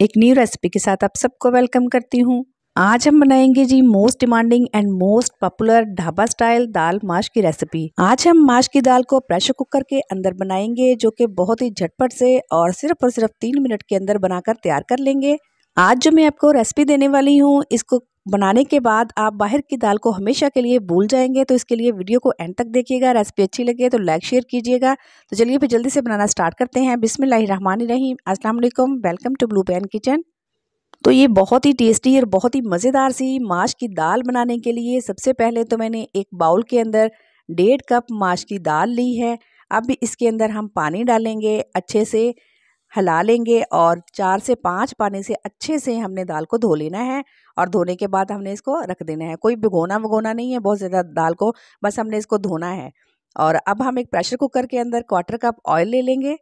एक new recipe के साथ आप सबको वेलकम करती हूँ आज हम बनाएंगे the most demanding and most popular dhaba style दाल माश की रेसिपी आज हम माश की दाल को प्रेशर कुकर के अंदर बनाएंगे जो कि बहुत ही झटपट से और सिर्फ और सिर्फ तीन मिनट के अंदर बनाकर तैयार कर लेंगे आज जो मैं आपको रेसिपी देने वाली हूँ इसको बनाने के बाद आप बाहर की दाल को हमेशा के लिए भूल जाएंगे तो इसके लिए वीडियो को एंड तक देखिएगा रेसिपी अच्छी लगे तो लाइक शेयर कीजिएगा तो चलिए फिर जल्दी से बनाना स्टार्ट करते हैं बिसमीम असलम welcome to Blue Pan Kitchen तो ये बहुत ही टेस्टी और बहुत ही मज़ेदार सी माश की दाल बनाने के लिए सबसे पहले तो मैंने एक बाउल के अंदर डेढ़ कप माश की दाल ली है अब इसके अंदर हम पानी डालेंगे अच्छे से हला लेंगे और चार से पाँच पानी से अच्छे से हमने दाल को धो लेना है और धोने के बाद हमने इसको रख देना है कोई भिगोना वगोना नहीं है बहुत ज़्यादा दाल को बस हमने इसको धोना है और अब हम एक प्रेशर कुकर के अंदर क्वार्टर कप ऑयल ले लेंगे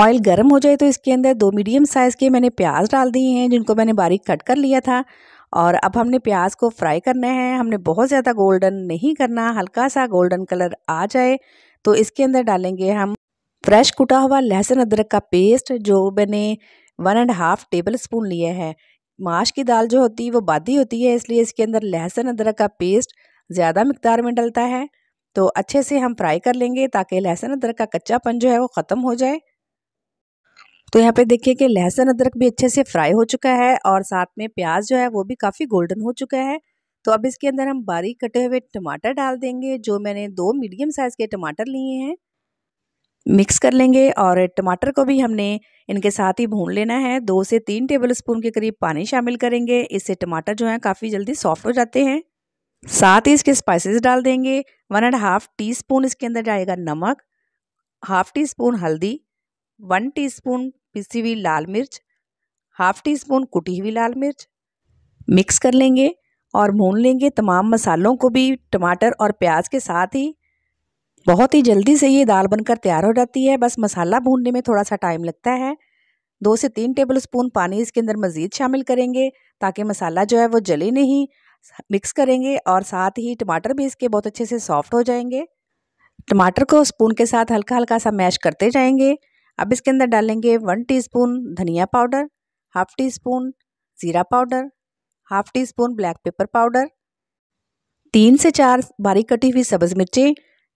ऑयल गर्म हो जाए तो इसके अंदर दो मीडियम साइज़ के मैंने प्याज डाल दिए हैं जिनको मैंने बारीक कट कर लिया था और अब हमने प्याज को फ्राई करना है हमने बहुत ज़्यादा गोल्डन नहीं करना हल्का सा गोल्डन कलर आ जाए तो इसके अंदर डालेंगे हम फ्रेश कुटा हुआ लहसुन अदरक का पेस्ट जो मैंने one and half tablespoon लिया है माश की दाल जो होती है वो बादी होती है इसलिए इसके अंदर लहसुन अदरक का पेस्ट ज़्यादा मकदार में डलता है तो अच्छे से हम फ्राई कर लेंगे ताकि लहसुन अदरक का कच्चापन जो है वो ख़त्म हो जाए तो यहाँ पे देखिए कि लहसुन अदरक भी अच्छे से फ्राई हो चुका है और साथ में प्याज जो है वो भी काफ़ी गोल्डन हो चुका है तो अब इसके अंदर हम बारीक कटे हुए टमाटर डाल देंगे जो मैंने दो मीडियम साइज़ के टमाटर लिए हैं मिक्स कर लेंगे और टमाटर को भी हमने इनके साथ ही भून लेना है दो से तीन टेबल स्पून के करीब पानी शामिल करेंगे इससे टमाटर जो है काफ़ी जल्दी सॉफ्ट हो जाते हैं साथ ही इसके स्पाइसेस डाल देंगे one and half teaspoon इसके अंदर जाएगा नमक हाफ टी स्पून हल्दी वन टी स्पून पिसी हुई लाल मिर्च हाफ टी स्पून कुटी हुई लाल मिर्च मिक्स कर लेंगे और भून लेंगे तमाम मसालों को भी टमाटर और प्याज के साथ ही बहुत ही जल्दी से ये दाल बनकर तैयार हो जाती है बस मसाला भूनने में थोड़ा सा टाइम लगता है दो से तीन टेबल स्पून पानी इसके अंदर मज़ीद शामिल करेंगे ताकि मसाला जो है वो जले नहीं मिक्स करेंगे और साथ ही टमाटर भी इसके बहुत अच्छे से सॉफ्ट हो जाएंगे टमाटर को स्पून के साथ हल्का हल्का सा मैश करते जाएंगे अब इसके अंदर डालेंगे वन टी धनिया पाउडर हाफ़ टी स्पून ज़ीरा powder half teaspoon black pepper powder तीन से चार बारीक कटी हुई सब्ज़ मिर्चें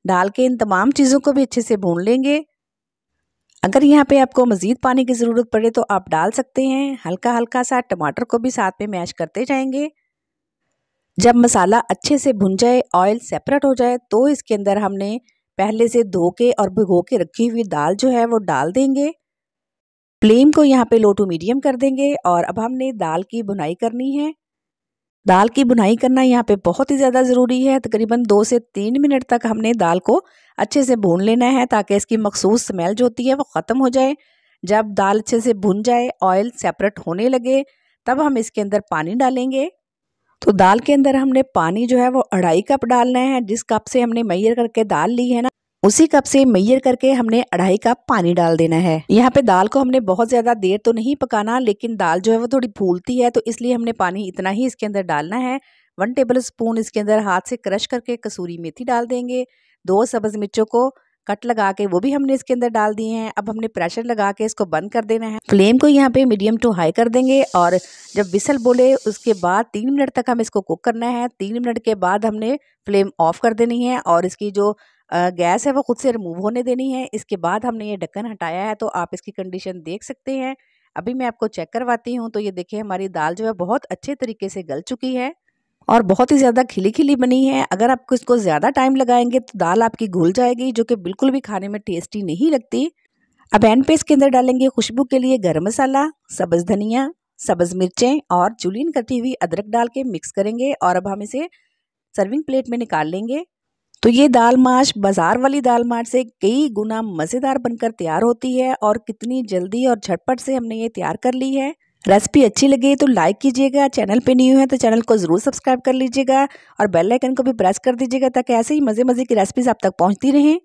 डाल के इन तमाम चीज़ों को भी अच्छे से भून लेंगे अगर यहाँ पे आपको मज़ीद पानी की ज़रूरत पड़े तो आप डाल सकते हैं हल्का हल्का सा टमाटर को भी साथ में मैश करते जाएंगे जब मसाला अच्छे से भुन जाए ऑयल सेपरेट हो जाए तो इसके अंदर हमने पहले से धो के और भिगो के रखी हुई दाल जो है वो डाल देंगे फ्लेम को यहाँ पे लो टू मीडियम कर देंगे और अब हमने दाल की बुनाई करनी है दाल की बुनाई करना यहाँ पे बहुत ही ज़्यादा ज़रूरी है तकरीबन दो से तीन मिनट तक हमने दाल को अच्छे से भून लेना है ताकि इसकी मखसूस स्मेल जो होती है वो ख़त्म हो जाए जब दाल अच्छे से भुन जाए ऑयल सेपरेट होने लगे तब हम इसके अंदर पानी डालेंगे तो दाल के अंदर हमने पानी जो है वो अढ़ाई कप डालना है जिस कप से हमने मैयर करके दाल ली है ना उसी कप से मैयर करके हमने अढ़ाई कप पानी डाल देना है यहाँ पे दाल को हमने बहुत ज्यादा देर तो नहीं पकाना लेकिन दाल जो है वो थोड़ी फूलती है तो इसलिए हमने पानी इतना ही इसके अंदर डालना है वन टेबल स्पून इसके अंदर हाथ से क्रश करके कसूरी मेथी डाल देंगे दो सब्ज़ मिर्चों को कट लगा के वो भी हमने इसके अंदर डाल दिए हैं अब हमने प्रेशर लगा के इसको बंद कर देना है फ्लेम को यहाँ पे मीडियम टू हाई कर देंगे और जब विसल बोले उसके बाद तीन मिनट तक हम इसको कुक करना है तीन मिनट के बाद हमने फ्लेम ऑफ कर देनी है और इसकी जो गैस है वो ख़ुद से रिमूव होने देनी है इसके बाद हमने ये ढक्कन हटाया है तो आप इसकी कंडीशन देख सकते हैं अभी मैं आपको चेक करवाती हूँ तो ये देखिए हमारी दाल जो है बहुत अच्छे तरीके से गल चुकी है और बहुत ही ज़्यादा खिली खिली बनी है अगर आप इसको ज़्यादा टाइम लगाएंगे तो दाल आपकी घुल जाएगी जो कि बिल्कुल भी खाने में टेस्टी नहीं लगती अब एंड पे इसके अंदर डालेंगे खुशबू के लिए गर्म मसाला सब्ज़ धनिया सब्ज़ मिर्चें और चुलीन कटी हुई अदरक डाल के मिक्स करेंगे और अब हम इसे सर्विंग प्लेट में निकाल लेंगे तो ये दाल माश बाज़ार वाली दाल माश से कई गुना मज़ेदार बनकर तैयार होती है और कितनी जल्दी और झटपट से हमने ये तैयार कर ली है रेसिपी अच्छी लगी तो लाइक कीजिएगा चैनल पे न्यू है तो चैनल को ज़रूर सब्सक्राइब कर लीजिएगा और बेल आइकन को भी प्रेस कर दीजिएगा ताकि ऐसे ही मज़े मज़े की रेसिपीज़ आप तक पहुंचती रहें